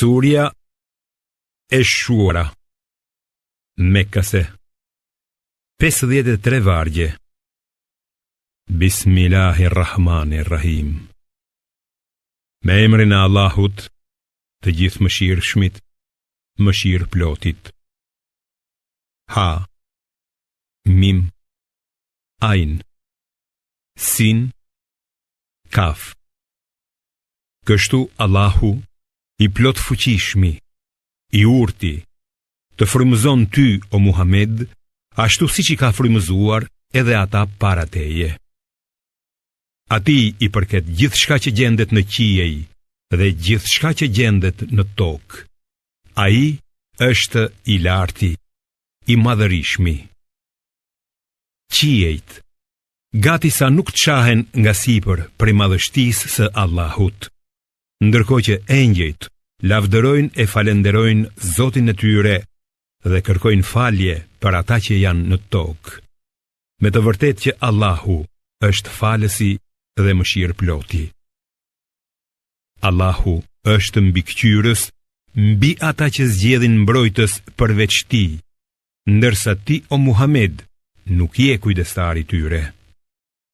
Surja e shuara Mekase 53 vargje Bismillahirrahmanirrahim Me emrin e Allahut Të gjithë mëshirë shmit Mëshirë plotit Ha Mim Ain Sin Kaf Kështu Allahu Kështu Allahu i plot fuqishmi, i urti, të frumëzon ty o Muhammed, ashtu si që ka frumëzuar edhe ata para teje. A ti i përket gjithë shka që gjendet në qiej dhe gjithë shka që gjendet në tokë. A i është i larti, i madhërishmi. Qiejt, gati sa nuk të shahen nga sipër për i madhështisë së Allahutë ndërko që engjejt lavdërojnë e falenderojnë Zotin e tyre dhe kërkojnë falje për ata që janë në tokë. Me të vërtet që Allahu është falësi dhe mëshirë ploti. Allahu është mbi këqyrës, mbi ata që zgjedhin mbrojtës përveç ti, ndërsa ti o Muhammed nuk je kujdestari tyre.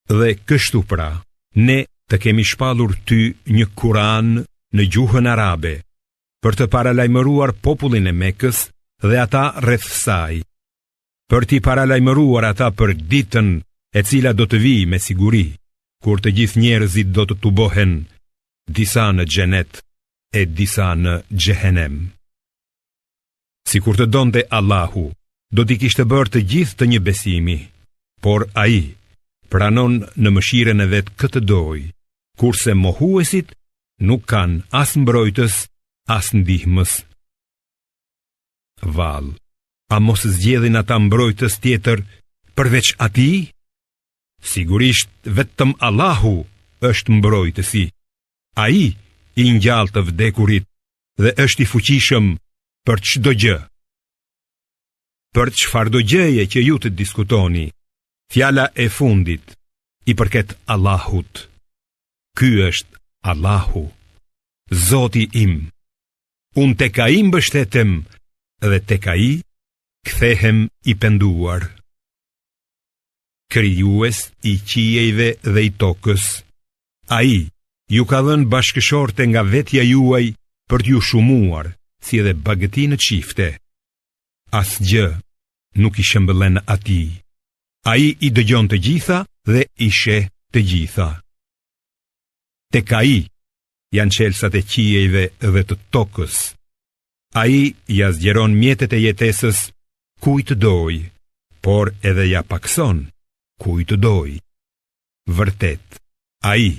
Dhe kështu pra, ne të kemi shpalur ty një kuran në gjuhën arabe, për të paralajmëruar popullin e mekës dhe ata rrethësaj, për ti paralajmëruar ata për ditën e cila do të vi me siguri, kur të gjithë njerëzit do të të bohen disa në gjenet e disa në gjehenem. Si kur të donde Allahu, do t'i kishtë bërë të gjithë të një besimi, por a i pranon në mëshiren e vetë këtë dojë, kurse mohuesit nuk kanë as mbrojtës, as ndihmës. Val, a mos zgjedhin ata mbrojtës tjetër përveç ati? Sigurisht vetëm Allahu është mbrojtësi. A i i njallë të vdekurit dhe është i fuqishëm për qdo gjë. Për qfar do gjëje që ju të diskutoni, fjala e fundit i përket Allahut. Ky është Allahu, Zoti im. Unë te ka im bështetem dhe te ka i kthehem i penduar. Kryues i qiejve dhe i tokës, a i ju ka dhenë bashkëshorte nga vetja juaj për t'ju shumuar, si edhe bagëti në qifte. Asgjë nuk i shëmbëlen ati, a i i dëgjon të gjitha dhe i sheh të gjitha. Te ka i janë qelsat e qijejve dhe të tokës A i jazgjeron mjetet e jetesës kuj të doj Por edhe ja pakson kuj të doj Vërtet, a i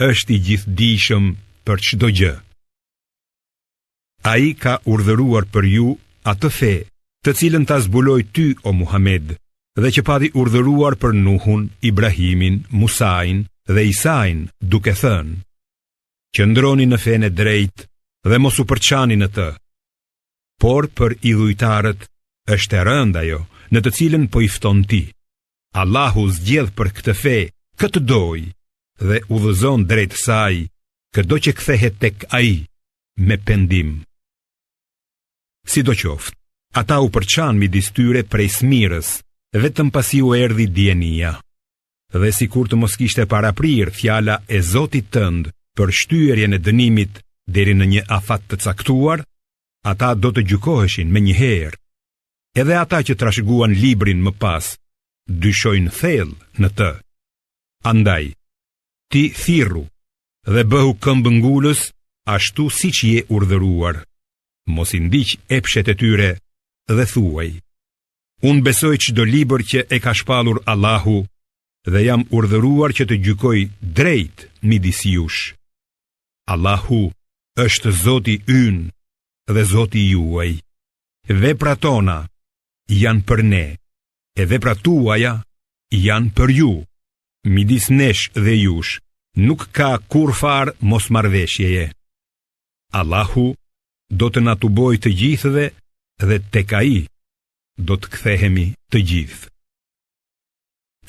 është i gjithë dishëm për qdo gjë A i ka urdhëruar për ju atë fe Të cilën të zbuloj ty o Muhammed Dhe që padi urdhëruar për Nuhun, Ibrahimin, Musain, dhe Isain duke thënë që ndroni në fene drejt dhe mos u përçani në të por për i dhujtarët është e rënda jo në të cilën po i fton ti Allahu zgjedh për këtë fe këtë doj dhe u dhëzon drejt saj këdo që këthehet tek aji me pendim Si do qoftë, ata u përçan mi distyre prej smires vetëm pasi u erdi djenia dhe si kur të mos kishte para prirë fjala e Zotit tënd për shtyërjen e dënimit deri në një afat të caktuar, ata do të gjukoheshin me një herë. Edhe ata që trashguan librin më pas, dyshojnë thellë në të. Andaj, ti thirru dhe bëhu këmbë ngulës ashtu si që je urdhëruar. Mos i ndiq epshet e tyre dhe thuaj. Unë besoj që do libër që e ka shpalur Allahu dhe jam urdhëruar që të gjykoj drejt midis jush. Allahu është Zoti ynë dhe Zoti juaj. Veprat tona janë për ne, e veprat tuaja janë për ju. Midis nesh dhe jush nuk ka kurfar mosmarrveshjeje. Allahu do të na tubojë të gjithëve dhe tek ai do të kthehemi të gjithë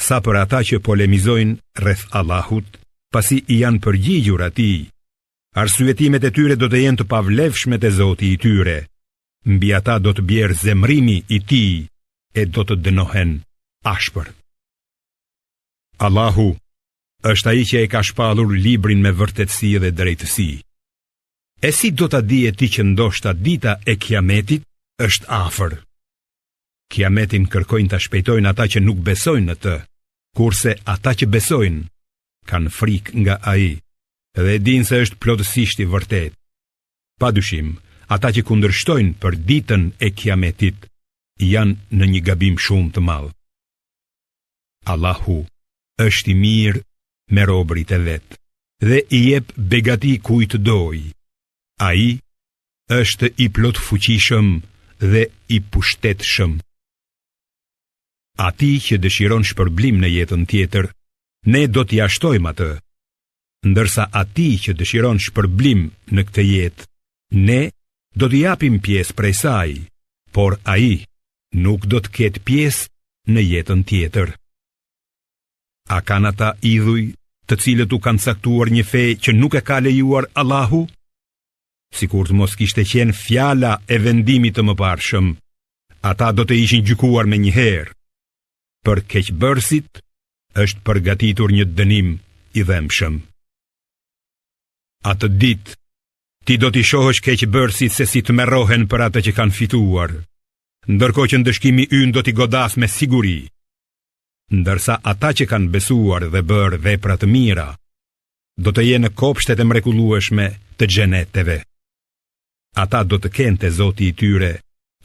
sa për ata që polemizojnë rreth Allahut, pasi i janë përgjigjur atij. Arsyetimet e tyre do të jenë të pavlefshme te Zoti i tyre. Mbi ata do të bjerë zemrimi i tij e do të dënohen ashpër. Allahu është ai që e ka shpallur librin me vërtetësi dhe drejtësi. E si do ta di ti që ndoshta dita e Kiametit është afër? Kiametin kërkojnë të shpejtojnë ata që nuk besojnë në të Kurse ata që besojnë Kanë frik nga aji Dhe dinë se është plotësisht i vërtet Pa dushim Ata që kundërshtojnë për ditën e kiametit Janë në një gabim shumë të malë. Allahu është i mirë me robrit e vet Dhe i jep begati kujtë doj Aji është i plotë fuqishëm dhe i pushtetshëm A ti që dëshiron shpërblim në jetën tjetër, ne do t'i ashtojmë atë. Ndërsa a ti që dëshiron shpërblim në këtë jetë, ne do t'i apim pjesë prej saj, por a i nuk do t'ket pjesë në jetën tjetër. A kanë ata idhuj të cilët u kanë saktuar një fej që nuk e ka lejuar Allahu? Si kur të mos kishtë e qenë fjala e vendimit të më parshëm, ata do të ishin gjykuar me herë për keqëbërsit është përgatitur një dënim i dhemshëm. A të ditë, ti do t'i shohësh keqëbërsit se si të merohen për atë që kanë fituar, ndërko që ndëshkimi yn do t'i godas me siguri, ndërsa ata që kanë besuar dhe bërë dhe të mira, do të je në kopshtet e mrekulueshme të gjeneteve. Ata do të kente zoti i tyre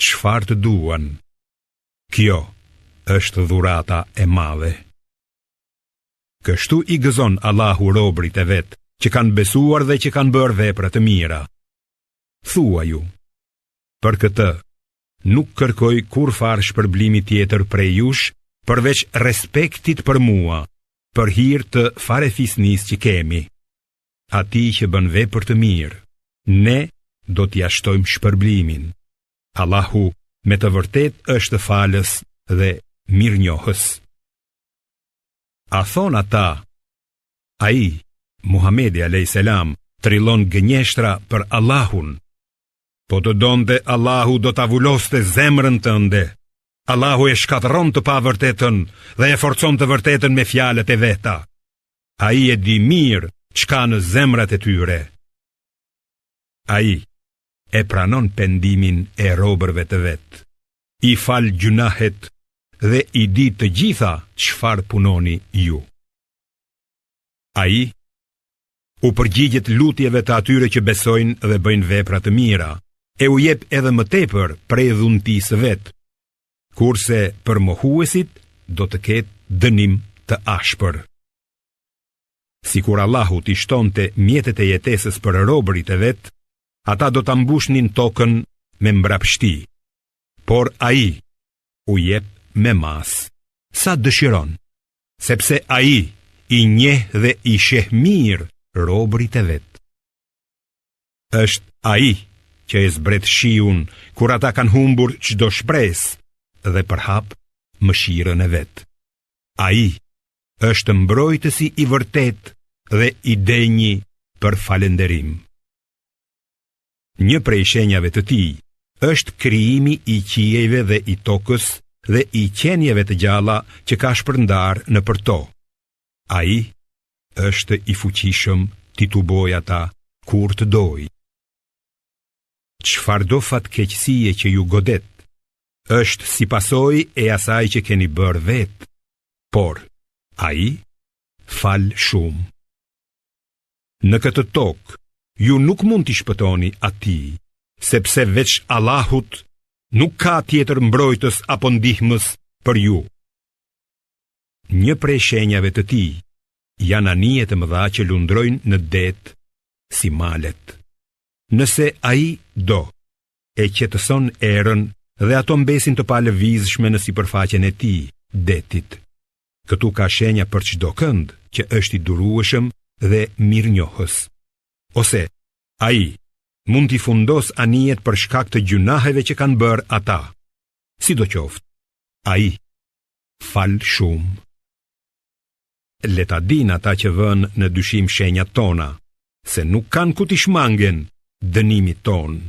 qëfar të duan. kjo, është dhurata e madhe. Kështu i gëzon Allahu robrit e vetë, që kanë besuar dhe që kanë bërë veprat e mira. Thua ju, për këtë, nuk kërkoj kur farë shpërblimi tjetër prej jush, përveç respektit për mua, për hirë të fare fisnis që kemi. A ti që bën vepër të mirë, ne do t'ja shtojmë shpërblimin. Allahu me të vërtet është falës dhe mirë njohës. A thonë ata, a i, Muhamedi a.s. trilon gënjeshtra për Allahun, po të donde Allahu do të avulloste zemrën të ndë, Allahu e shkatron të pa vërtetën dhe e forcon të vërtetën me fjalet e veta. A i e di mirë qka në zemrat e tyre. A i e pranon pendimin e robërve të vetë. I fal gjunahet dhe i di të gjitha çfarë punoni ju. Ai u përgjigjet lutjeve të atyre që besojnë dhe bëjnë vepra të mira, e u jep edhe më tepër prej së vet. Kurse për mohuesit do të ketë dënim të ashpër. Si kur Allahu t'i shtonte mjetet e jetesës për robërit e vet, ata do t'ambushnin tokën me mbrapshti. Por a i u jep me mas Sa dëshiron Sepse a i i nje dhe i sheh mirë robrit e vet Êshtë a i që e zbret shiun Kur ata kanë humbur qdo shpres Dhe përhap më shiren e vet A i është mbrojtësi i vërtet Dhe i denji për falenderim Një prej shenjave të ti është kriimi i qiejve dhe i tokës dhe i qenjeve të gjalla që ka shpërndar në përto. A i është i fuqishëm ti të boj ata kur të doj. Qfar do fat keqësie që ju godet, është si pasoj e asaj që keni bërë vetë, por a i fal shumë. Në këtë tokë, ju nuk mund të shpëtoni ati, sepse veç Allahut nuk ka tjetër mbrojtës apo ndihmës për ju. Një pre shenjave të ti, janë anijet e mëdha që lundrojnë në det si malet. Nëse a i do, e që të erën dhe ato mbesin të palë vizshme në si përfaqen e ti, detit. Këtu ka shenja për çdo këndë që është i durueshëm dhe mirë njohës. Ose, a i mund t'i fundos anijet për shkak të gjunaheve që kanë bërë ata. Si do qoftë, a i, falë shumë. Leta din ata që vënë në dyshim shenja tona, se nuk kanë ku t'i shmangen dënimi tonë.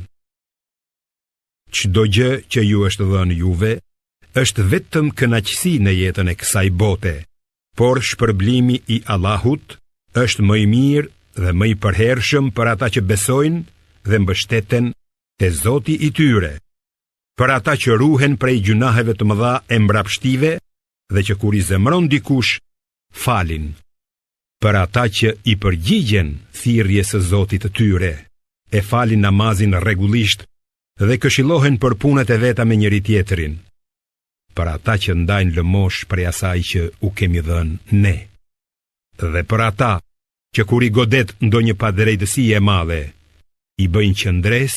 Qdo gjë që ju është dhënë juve, është vetëm kënaqësi në jetën e kësaj bote, por shpërblimi i Allahut është më i mirë dhe më i përhershëm për ata që besojnë dhe mbështeten te Zoti i tyre. Për ata që ruhen prej gjunaheve të mëdha e mbrapshtive dhe që kur i zemron dikush falin. Për ata që i përgjigjen thirrjes së Zotit të tyre, e falin namazin rregullisht dhe këshillohen për punët e veta me njëri tjetrin. Për ata që ndajnë lëmosh prej asaj që u kemi dhënë ne. Dhe për ata që kur i godet ndonjë padrejtësi e madhe, i bëjnë qëndres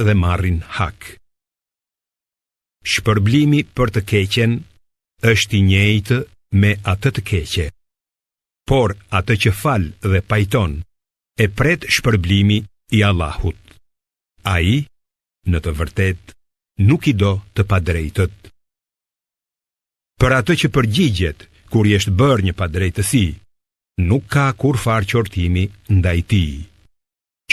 dhe marrin hak. Shpërblimi për të keqen është i njëjtë me atë të keqe, por atë që fal dhe pajton e pret shpërblimi i Allahut. A i, në të vërtet, nuk i do të padrejtët. Për atë që përgjigjet, kur i është bërë një padrejtësi, nuk ka kur farë qortimi ndajti.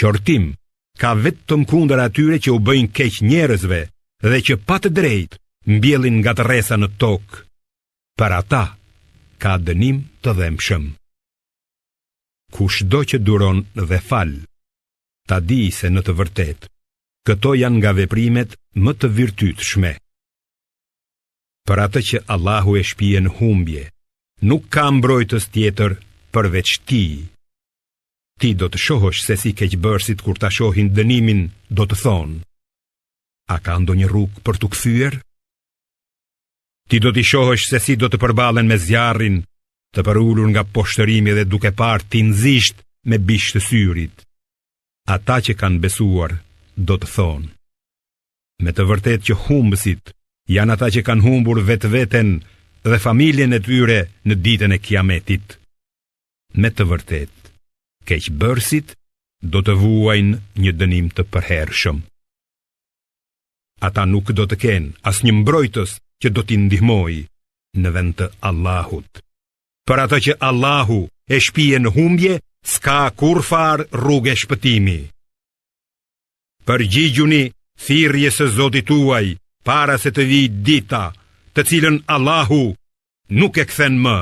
Qortim ka vetëm kundër atyre që u bëjnë keq njerëzve dhe që pa të drejtë mbjellin nga të resa në tokë. Për ata ka dënim të dhemshëm. Kushdo që duron dhe fal, ta di se në të vërtetë këto janë nga veprimet më të virtytshme. Për atë që Allahu e shpije në humbje, nuk ka mbrojtës tjetër përveç ti. Ti do të shohësh se si keq kur ta shohin dënimin, do të thonë. A ka ndo një rrugë për të këthyër? Ti do të shohësh se si do të përbalen me zjarrin, të përullur nga poshtërimi dhe duke partë ti nëzisht me bishë të syrit. A ta që kanë besuar, do të thonë. Me të vërtet që humbësit, janë ata që kanë humbur vetë vetën dhe familjen e tyre në ditën e kiametit. Me të vërtet, bërsit, do të vuajnë një dënim të përhershëm. Ata nuk do të kenë as një mbrojtës që do t'i ndihmoj në vend të Allahut. Për atë që Allahu e shpije në humbje, s'ka kur farë rrugë e shpëtimi. Për gjigjuni, thirje së zotit tuaj, para se të vijë dita, të cilën Allahu nuk e këthen më.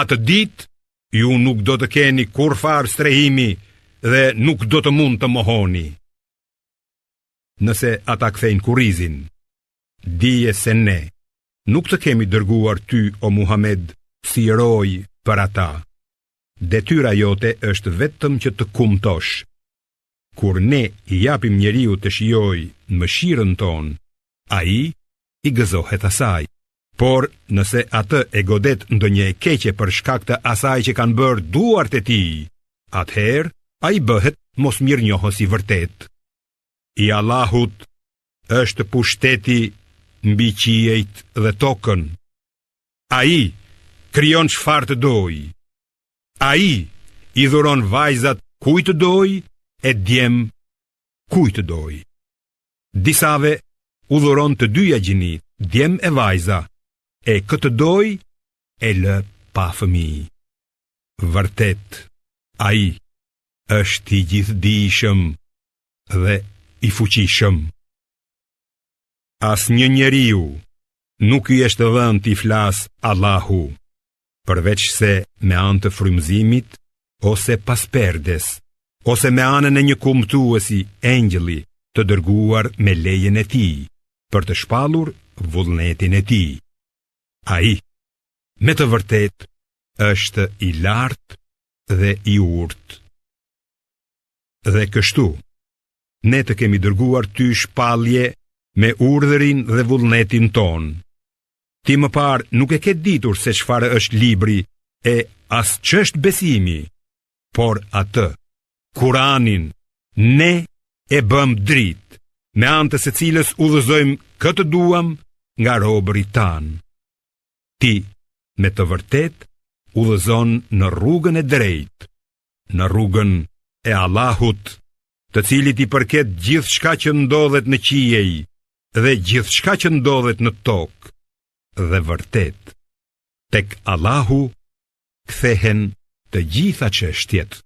Atë ditë, ju nuk do të keni kur farë strehimi dhe nuk do të mund të mohoni. Nëse ata kthejnë kurizin, dije se ne nuk të kemi dërguar ty o Muhammed si roj për ata. Detyra jote është vetëm që të kumtosh. Kur ne i japim njeriu të shijoj mëshirën ton, a i i gëzohet asaj. Por nëse atë e godet ndë një e keqe për shkak të asaj që kanë bërë duart e ti, atëherë a i bëhet mos mirë njoho si vërtet. I Allahut është pushteti mbi qijet dhe tokën. A i kryon që të dojë, a i i dhuron vajzat kujtë të dojë e djemë kujtë të dojë. Disave u dhuron të dyja gjinit, djemë e vajzat e këtë doj e lë pa fëmi. Vërtet, a i është i gjithdishëm dhe i fuqishëm. As një njeriu nuk i është dhën t'i flas Allahu, përveç se me anë të frymëzimit ose pasperdes, ose me anën e një kumtuesi engjëlli të dërguar me lejen e tij për të shpallur vullnetin e tij a i, me të vërtet, është i lartë dhe i urtë. Dhe kështu, ne të kemi dërguar ty shpalje me urderin dhe vullnetin tonë. Ti më parë nuk e ke ditur se shfarë është libri e asë që është besimi, por atë, kuranin, ne e bëm dritë, me antës e cilës u dhëzojmë këtë duam nga robëri tanë. Ti, me të vërtet, u dhezon në rrugën e drejt, në rrugën e Allahut, të cilit i përket gjithë shka që ndodhet në qijej dhe gjithë shka që ndodhet në tokë dhe vërtet. Tek Allahu, kthehen të gjitha që shtjetë.